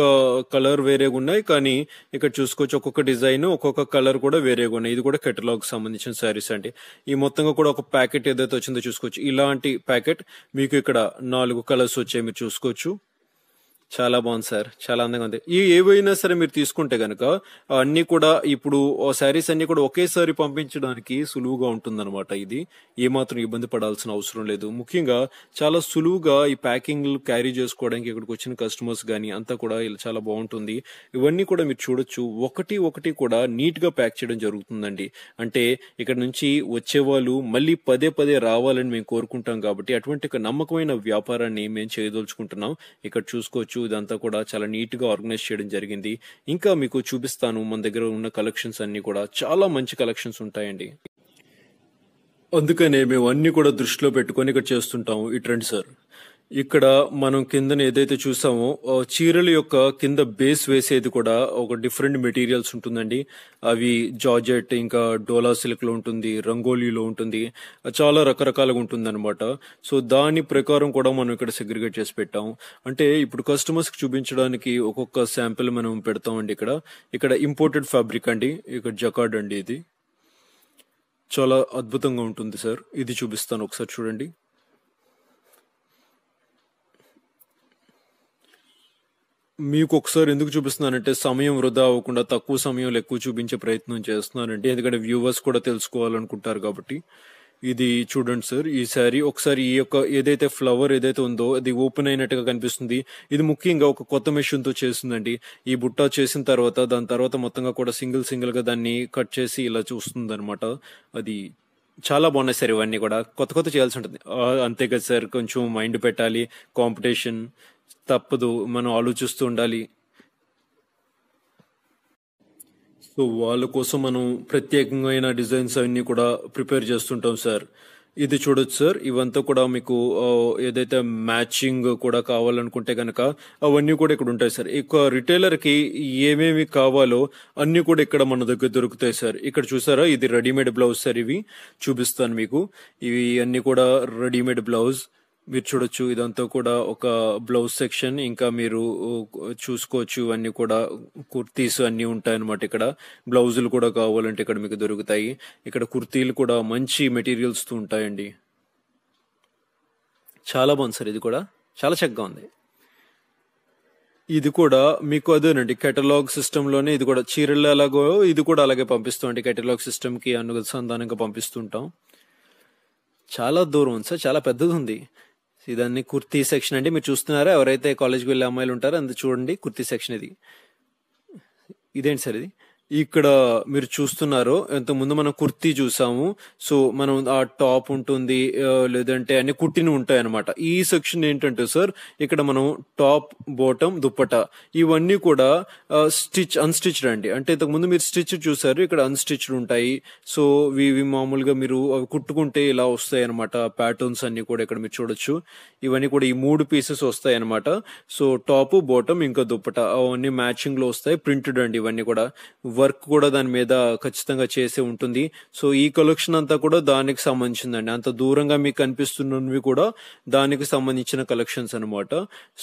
కలర్ వేరేగా ఉన్నాయి కానీ ఇక్కడ చూసుకోవచ్చు ఒక్కొక్క డిజైన్ ఒక్కొక్క కలర్ కూడా వేరేగా ఉన్నాయి ఇది కూడా కెటలాగ్ సంబంధించిన శారీస్ అండి ఈ మొత్తంగా కూడా ఒక ప్యాకెట్ ఏదైతే వచ్చిందో చూసుకోవచ్చు ఇలాంటి ప్యాకెట్ మీకు ఇక్కడ నాలుగు కలర్స్ వచ్చాయి మీరు చూసుకోవచ్చు చాలా బాగుంది సార్ చాలా అందంగా ఉంది ఈ ఏవైనా సరే మీరు తీసుకుంటే గనక అన్ని కూడా ఇప్పుడు శారీస్ అన్ని కూడా ఒకేసారి పంపించడానికి సులువుగా ఉంటుందన్నమాట ఇది ఏమాత్రం ఇబ్బంది పడాల్సిన అవసరం లేదు ముఖ్యంగా చాలా సులువుగా ఈ ప్యాకింగ్ క్యారీ చేసుకోవడానికి ఇక్కడికి వచ్చిన కస్టమర్స్ కానీ అంతా కూడా ఇలా చాలా బాగుంటుంది ఇవన్నీ కూడా మీరు చూడొచ్చు ఒకటి ఒకటి కూడా నీట్ గా ప్యాక్ చేయడం జరుగుతుందండి అంటే ఇక్కడ నుంచి వచ్చేవాళ్ళు మళ్ళీ పదే పదే రావాలని మేము కోరుకుంటాం కాబట్టి అటువంటి నమ్మకమైన వ్యాపారాన్ని మేము చేయదలుచుకుంటున్నాం ఇక్కడ చూసుకోవచ్చు కావచ్చు ఇదంతా కూడా చాలా నీట్ గా ఆర్గనైజ్ చేయడం జరిగింది ఇంకా మీకు చూపిస్తాను మన దగ్గర ఉన్న కలెక్షన్స్ అన్నీ కూడా చాలా మంచి కలెక్షన్స్ ఉంటాయండి అందుకనే మేము అన్ని కూడా దృష్టిలో పెట్టుకొని ఇక్కడ చేస్తుంటాము ఈ ట్రెండ్ సార్ ఇక్కడ మనం కిందన ఏదైతే చూసామో చీరల యొక్క కింద బేస్ వేసేది కూడా ఒక డిఫరెంట్ మెటీరియల్స్ ఉంటుందండి అవి జార్జెట్ ఇంకా డోలా సిల్క్లో ఉంటుంది రంగోలీలో ఉంటుంది చాలా రకరకాలుగా అనమాట సో దాని ప్రకారం కూడా మనం ఇక్కడ సెగ్రిగేట్ చేసి పెట్టాం అంటే ఇప్పుడు కస్టమర్స్కి చూపించడానికి ఒక్కొక్క శాంపిల్ మనం పెడతామండి ఇక్కడ ఇక్కడ ఇంపోర్టెడ్ ఫ్యాబ్రిక్ అండి ఇక్కడ జకార్డ్ అండి ఇది చాలా అద్భుతంగా ఉంటుంది సార్ ఇది చూపిస్తాను ఒకసారి చూడండి మీకు ఒకసారి ఎందుకు చూపిస్తున్నానంటే సమయం వృధా అవ్వకుండా తక్కువ సమయం ఎక్కువ చూపించే ప్రయత్నం చేస్తున్నానండి ఎందుకంటే వ్యూవర్స్ కూడా తెలుసుకోవాలనుకుంటారు కాబట్టి ఇది చూడండి సార్ ఈ ఒకసారి ఈ యొక్క ఏదైతే ఫ్లవర్ ఏదైతే ఉందో అది ఓపెన్ అయినట్టుగా కనిపిస్తుంది ఇది ముఖ్యంగా ఒక కొత్త మెషిన్ తో చేసిందండి ఈ బుట్ట చేసిన తర్వాత దాని తర్వాత మొత్తంగా కూడా సింగిల్ సింగిల్ గా దాన్ని కట్ చేసి ఇలా చూస్తుంది అనమాట అది చాలా బాగున్నాయి సార్ ఇవన్నీ కూడా కొత్త కొత్త చేయాల్సి ఉంటుంది అంతే కదా సార్ కొంచెం మైండ్ పెట్టాలి కాంపిటీషన్ తప్పదు మనం ఆలోచిస్తూ ఉండాలి సో వాళ్ళ కోసం మనం ప్రత్యేకమైన డిజైన్స్ అవన్నీ కూడా ప్రిపేర్ చేస్తుంటాం సార్ ఇది చూడొచ్చు సార్ ఇవంతా కూడా మీకు ఏదైతే మ్యాచింగ్ కూడా కావాలనుకుంటే కనుక అవన్నీ కూడా ఇక్కడ ఉంటాయి సార్ ఇక రిటైలర్కి ఏమేమి కావాలో అన్నీ కూడా ఇక్కడ మన దగ్గర దొరుకుతాయి సార్ ఇక్కడ చూసారా ఇది రెడీమేడ్ బ్లౌజ్ సార్ ఇవి చూపిస్తాను మీకు ఇవి అన్నీ కూడా రెడీమేడ్ బ్లౌజ్ మీరు చూడొచ్చు ఇదంతా కూడా ఒక బ్లౌజ్ సెక్షన్ ఇంకా మీరు చూసుకోవచ్చు అన్ని కూడా కుర్తీస్ అన్ని అనమాట ఇక్కడ బ్లౌజులు కూడా కావాలంటే ఇక్కడ మీకు దొరుకుతాయి ఇక్కడ కుర్తీలు కూడా మంచి మెటీరియల్స్ తో ఉంటాయండి చాలా బాగుంది సార్ ఇది కూడా చాలా చక్కగా ఉంది ఇది కూడా మీకు అదేనండి కేటలాగ్ సిస్టంలోనే ఇది కూడా చీరలు ఎలాగో ఇది కూడా అలాగే పంపిస్తామండి కేటలాగ్ సిస్టమ్కి అనుసంధానంగా పంపిస్తుంటాం చాలా దూరం ఉంది సార్ చాలా పెద్దది ఉంది ఇదన్నీ కుర్తీ సెక్షన్ అండి మీరు చూస్తున్నారా ఎవరైతే కాలేజ్కి వెళ్ళే అమ్మాయిలు ఉంటారో అందు చూడండి కుర్తీ సెక్షన్ ఇది ఇదేంటి సార్ ఇది ఇక్కడ మీరు చూస్తున్నారు ఇంతకుముందు మనం కుర్తీ చూసాము సో మనం ఆ టాప్ ఉంటుంది లేదంటే అన్ని కుట్టిని ఉంటాయి అనమాట ఈ సెక్షన్ ఏంటంటే సార్ ఇక్కడ మనం టాప్ బోటం దుప్పట ఇవన్నీ కూడా స్టిచ్ అన్స్టిచ్డ్ అండి అంటే ఇంతకుముందు మీరు స్టిచ్ చూసారు ఇక్కడ అన్స్టిచ్డ్ ఉంటాయి సో ఇవి మామూలుగా మీరు అవి కుట్టుకుంటే ఇలా వస్తాయి అనమాట ప్యాటర్న్స్ అన్ని కూడా ఇక్కడ మీరు చూడొచ్చు ఇవన్నీ కూడా ఈ మూడు పీసెస్ వస్తాయి అనమాట సో టాప్ బోటం ఇంకా దుప్పట అవన్నీ మ్యాచింగ్ లో వస్తాయి ప్రింటెడ్ అండి ఇవన్నీ కూడా వర్క్ కూడా దాని మీద ఖచ్చితంగా చేసే ఉంటుంది సో ఈ కలెక్షన్ అంతా కూడా దానికి సంబంధించిందండి అంత దూరంగా మీకు కనిపిస్తున్నవి కూడా దానికి సంబంధించిన కలెక్షన్స్ అనమాట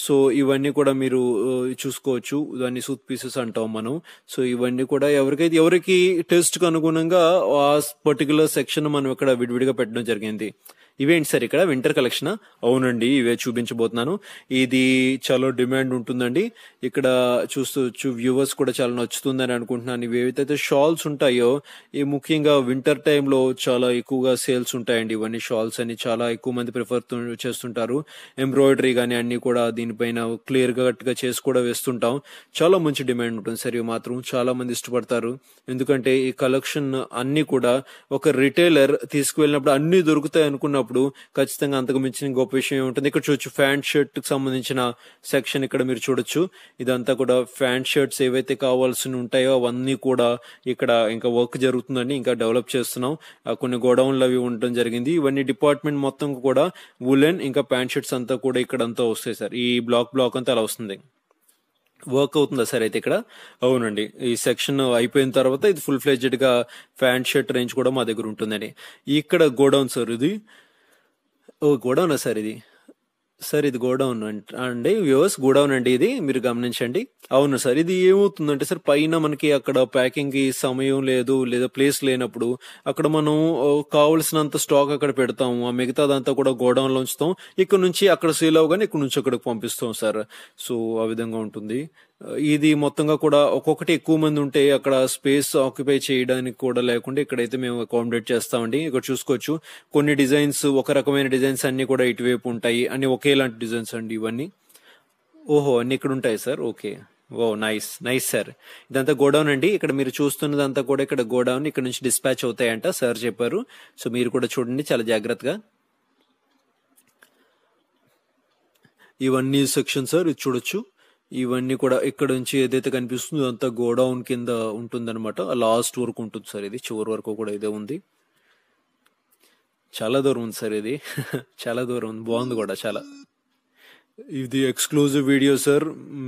సో ఇవన్నీ కూడా మీరు చూసుకోవచ్చు దాన్ని సూత్ పీసెస్ అంటాం మనం సో ఇవన్నీ కూడా ఎవరికైతే ఎవరికి టెస్ట్కి అనుగుణంగా ఆ పర్టికులర్ సెక్షన్ మనం ఇక్కడ విడివిడిగా పెట్టడం జరిగింది ఇవేంటి సార్ ఇక్కడ వింటర్ కలెక్షన్ అవునండి ఇవే చూపించబోతున్నాను ఇది చాలా డిమాండ్ ఉంటుందండి ఇక్కడ చూస్తూ వ్యూవర్స్ కూడా చాలా నచ్చుతుందని అనుకుంటున్నాను ఇవి ఏవైతే షాల్స్ ఉంటాయో ఈ ముఖ్యంగా వింటర్ టైంలో చాలా ఎక్కువగా సేల్స్ ఉంటాయండి ఇవన్నీ షాల్స్ అని చాలా ఎక్కువ మంది ప్రిఫర్ చేస్తుంటారు ఎంబ్రాయిడరీ కానీ అన్ని కూడా దీనిపైన క్లియర్ గట్గా చేసి కూడా వేస్తుంటాం చాలా మంచి డిమాండ్ ఉంటుంది సార్ మాత్రం చాలా మంది ఇష్టపడతారు ఎందుకంటే ఈ కలెక్షన్ అన్ని కూడా ఒక రిటైలర్ తీసుకువెళ్ళినప్పుడు అన్ని దొరుకుతాయి అనుకున్నప్పుడు తీసుకున్నప్పుడు ఖచ్చితంగా అంతకు మించిన గొప్ప విషయం ఉంటుంది ఇక్కడ చూడొచ్చు ప్యాంట్ షర్ట్ కి సంబంధించిన సెక్షన్ ఇక్కడ మీరు చూడొచ్చు ఇదంతా కూడా ప్యాంట్ షర్ట్స్ ఏవైతే కావాల్సి ఉంటాయో అవన్నీ కూడా ఇక్కడ ఇంకా వర్క్ జరుగుతుందండి ఇంకా డెవలప్ చేస్తున్నాం కొన్ని గోడౌన్లు అవి ఉండడం జరిగింది ఇవన్నీ డిపార్ట్మెంట్ మొత్తం కూడా ఉలెన్ ఇంకా ప్యాంట్ షర్ట్స్ అంతా కూడా ఇక్కడ అంతా వస్తాయి సార్ ఈ బ్లాక్ బ్లాక్ అంతా అలా వస్తుంది వర్క్ అవుతుందా సార్ అయితే ఇక్కడ అవునండి ఈ సెక్షన్ అయిపోయిన తర్వాత ఇది ఫుల్ ఫ్లెజ్డ్ గా ప్యాంట్ షర్ట్ రేంజ్ కూడా మా దగ్గర ఉంటుందండి ఇక్కడ గోడౌన్ సార్ ఇది ఓ గోడౌనా సార్ ఇది సార్ ఇది గోడౌన్ అండి వ్యూవర్స్ గోడౌన్ అండి ఇది మీరు గమనించండి అవును సార్ ఇది ఏమవుతుందంటే సార్ పైన మనకి అక్కడ ప్యాకింగ్ కి సమయం లేదు లేదా ప్లేస్ లేనప్పుడు అక్కడ మనం కావలసినంత స్టాక్ అక్కడ పెడతాము ఆ మిగతాదంతా కూడా గోడౌన్ లో ఉంచుతాం ఇక్కడ నుంచి అక్కడ సేల్ అవగానే ఇక్కడ నుంచి అక్కడికి పంపిస్తాం సార్ సో ఆ విధంగా ఉంటుంది ఇది మొత్తంగా కూడా ఒక్కొక్కటి ఎక్కువ మంది ఉంటే అక్కడ స్పేస్ ఆక్యుపై చేయడానికి కూడా లేకుండా ఇక్కడైతే మేము అకామిడేట్ చేస్తామండి ఇక్కడ చూసుకోవచ్చు కొన్ని డిజైన్స్ ఒక రకమైన డిజైన్స్ అన్ని కూడా ఇటువైపు ఉంటాయి అన్ని ఒకేలాంటి డిజైన్స్ అండి ఇవన్నీ ఓహో అన్ని ఇక్కడ ఉంటాయి సార్ ఓకే ఓ నైస్ నైస్ సార్ ఇదంతా గోడౌన్ అండి ఇక్కడ మీరు చూస్తున్నదంతా కూడా ఇక్కడ గోడౌన్ ఇక్కడ నుంచి డిస్పాచ్ అవుతాయంట సార్ చెప్పారు సో మీరు కూడా చూడండి చాలా జాగ్రత్తగా ఇవన్నీ సెక్షన్ సార్ ఇది చూడొచ్చు ఇవన్నీ కూడా ఇక్కడ నుంచి ఏదైతే కనిపిస్తుందో అంతా గోడౌన్ కింద అనమాట లాస్ట్ వరకు ఉంటుంది సార్ ఇది చివరి వరకు కూడా ఇదే ఉంది చాలా దూరం ఉంది సార్ ఇది చాలా దూరం ఉంది బాగుంది కూడా చాలా ఇది ఎక్స్క్లూజివ్ వీడియో సార్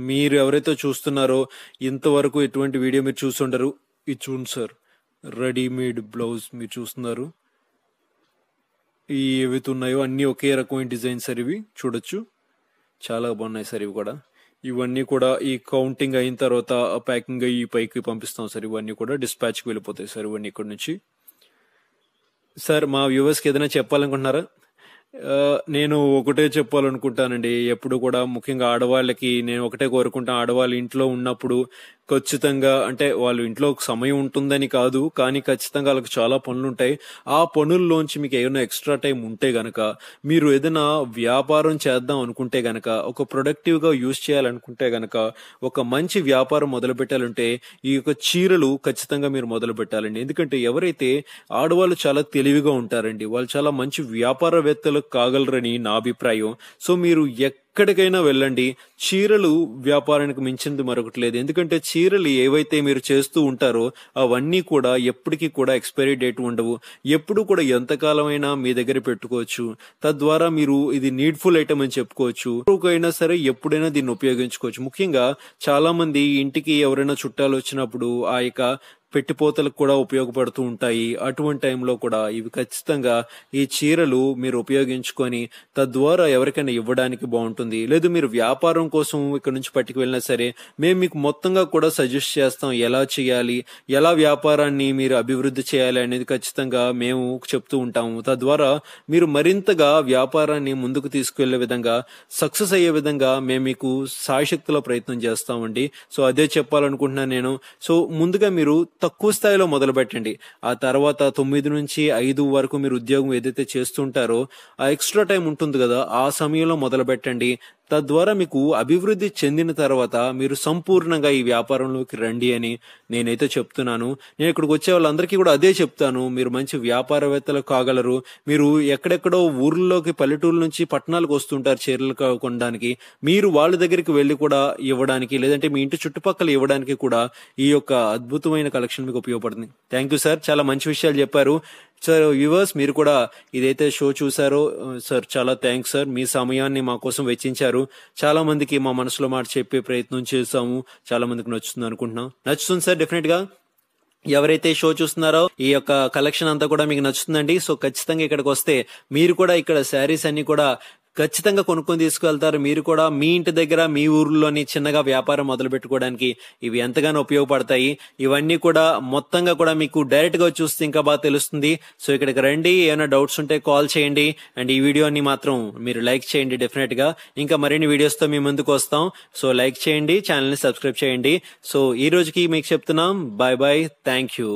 మీరు ఎవరైతే చూస్తున్నారో ఇంతవరకు ఎటువంటి వీడియో మీరు చూస్తుంటారు ఇది చూడండి సార్ రెడీమేడ్ బ్లౌజ్ మీరు చూస్తున్నారు ఈ ఏవైతే ఉన్నాయో అన్నీ ఒకే రకమైన డిజైన్ సార్ ఇవి చూడొచ్చు చాలా బాగున్నాయి సార్ ఇవి కూడా ఇవన్నీ కూడా ఈ కౌంటింగ్ అయిన తర్వాత ప్యాకింగ్ అయ్యి పైకి పంపిస్తాం సార్ ఇవన్నీ కూడా డిస్పాచ్కి వెళ్ళిపోతాయి సార్ ఇవన్నీ ఇక్కడ నుంచి సార్ మా కి ఏదైనా చెప్పాలనుకుంటున్నారా నేను ఒకటే చెప్పాలనుకుంటానండి ఎప్పుడు కూడా ముఖ్యంగా ఆడవాళ్ళకి నేను ఒకటే కోరుకుంటాను ఆడవాళ్ళు ఇంట్లో ఉన్నప్పుడు ఖచ్చితంగా అంటే వాళ్ళు ఇంట్లో ఒక సమయం ఉంటుందని కాదు కానీ ఖచ్చితంగా వాళ్ళకి చాలా పనులు ఉంటాయి ఆ పనుల్లోంచి మీకు ఏమైనా ఎక్స్ట్రా టైం ఉంటే గనక మీరు ఏదైనా వ్యాపారం చేద్దాం అనుకుంటే గనక ఒక ప్రొడక్టివ్గా యూజ్ చేయాలనుకుంటే గనక ఒక మంచి వ్యాపారం మొదలు పెట్టాలంటే ఈ యొక్క చీరలు ఖచ్చితంగా మీరు మొదలు పెట్టాలండి ఎందుకంటే ఎవరైతే ఆడవాళ్ళు చాలా తెలివిగా ఉంటారండి వాళ్ళు చాలా మంచి వ్యాపారవేత్తలు కాగలరని నా అభిప్రాయం సో మీరు ఎక్ ఎక్కడికైనా వెళ్ళండి చీరలు వ్యాపారానికి మించింది మరొకటి లేదు ఎందుకంటే చీరలు ఏవైతే మీరు చేస్తూ ఉంటారో అవన్నీ కూడా ఎప్పటికీ కూడా ఎక్స్పైరీ డేట్ ఉండవు ఎప్పుడు కూడా ఎంతకాలమైనా మీ దగ్గర పెట్టుకోవచ్చు తద్వారా మీరు ఇది నీడ్ఫుల్ ఐటమ్ అని చెప్పుకోవచ్చు ఎవరికైనా సరే ఎప్పుడైనా దీన్ని ఉపయోగించుకోవచ్చు ముఖ్యంగా చాలా మంది ఇంటికి ఎవరైనా చుట్టాలు వచ్చినప్పుడు ఆ యొక్క పెట్టిపోతలకు కూడా ఉపయోగపడుతూ ఉంటాయి అటువంటి టైంలో కూడా ఇవి ఖచ్చితంగా ఈ చీరలు మీరు ఉపయోగించుకొని తద్వారా ఎవరికైనా ఇవ్వడానికి బాగుంటుంది లేదు మీరు వ్యాపారం కోసం ఇక్కడ నుంచి పట్టుకు వెళ్ళినా సరే మేము మీకు మొత్తంగా కూడా సజెస్ట్ చేస్తాం ఎలా చేయాలి ఎలా వ్యాపారాన్ని మీరు అభివృద్ధి చేయాలి అనేది ఖచ్చితంగా మేము చెప్తూ ఉంటాము తద్వారా మీరు మరింతగా వ్యాపారాన్ని ముందుకు తీసుకువెళ్లే విధంగా సక్సెస్ అయ్యే విధంగా మేము మీకు సాయశక్తుల ప్రయత్నం చేస్తామండి సో అదే చెప్పాలనుకుంటున్నాను నేను సో ముందుగా మీరు తక్కువ స్థాయిలో మొదలు పెట్టండి ఆ తర్వాత తొమ్మిది నుంచి ఐదు వరకు మీరు ఉద్యోగం ఏదైతే చేస్తుంటారో ఆ ఎక్స్ట్రా టైం ఉంటుంది కదా ఆ సమయంలో మొదలు పెట్టండి తద్వారా మీకు అభివృద్ధి చెందిన తర్వాత మీరు సంపూర్ణంగా ఈ వ్యాపారంలోకి రండి అని నేనైతే చెప్తున్నాను నేను ఇక్కడికి వచ్చే వాళ్ళందరికీ కూడా అదే చెప్తాను మీరు మంచి వ్యాపారవేత్తలు కాగలరు మీరు ఎక్కడెక్కడో ఊర్లలోకి పల్లెటూరు నుంచి పట్టణాలకు వస్తుంటారు చీరలు కొనడానికి మీరు వాళ్ళ దగ్గరికి వెళ్ళి కూడా ఇవ్వడానికి లేదంటే మీ ఇంటి చుట్టుపక్కల ఇవ్వడానికి కూడా ఈ యొక్క అద్భుతమైన కలెక్షన్ మీకు ఉపయోగపడుతుంది థ్యాంక్ యూ సార్ చాలా మంచి విషయాలు చెప్పారు సార్ వ్యూవర్స్ మీరు కూడా ఇదైతే షో చూసారో సార్ చాలా థ్యాంక్స్ సార్ మీ సమయాన్ని మా కోసం వెచ్చించారు చాలా మందికి మా మనసులో మాట చెప్పే ప్రయత్నం చేసాము చాలా మందికి నచ్చుతుంది అనుకుంటున్నాం నచ్చుతుంది సార్ డెఫినెట్ గా ఎవరైతే షో చూస్తున్నారో ఈ యొక్క కలెక్షన్ అంతా కూడా మీకు నచ్చుతుందండి సో ఖచ్చితంగా ఇక్కడికి వస్తే మీరు కూడా ఇక్కడ శారీస్ అన్ని కూడా ఖచ్చితంగా కొనుక్కొని తీసుకువెళ్తారు మీరు కూడా మీ ఇంటి దగ్గర మీ ఊర్లోని చిన్నగా వ్యాపారం మొదలు పెట్టుకోవడానికి ఇవి ఎంతగానో ఉపయోగపడతాయి ఇవన్నీ కూడా మొత్తంగా కూడా మీకు డైరెక్ట్ గా చూస్తే ఇంకా బాగా తెలుస్తుంది సో ఇక్కడికి రండి ఏమైనా డౌట్స్ ఉంటే కాల్ చేయండి అండ్ ఈ వీడియోని మాత్రం మీరు లైక్ చేయండి డెఫినెట్ గా ఇంకా మరిన్ని వీడియోస్ తో మీ ముందుకు వస్తాం సో లైక్ చేయండి ఛానల్ ని సబ్స్క్రైబ్ చేయండి సో ఈ రోజుకి మీకు చెప్తున్నాం బాయ్ బాయ్ థ్యాంక్ యూ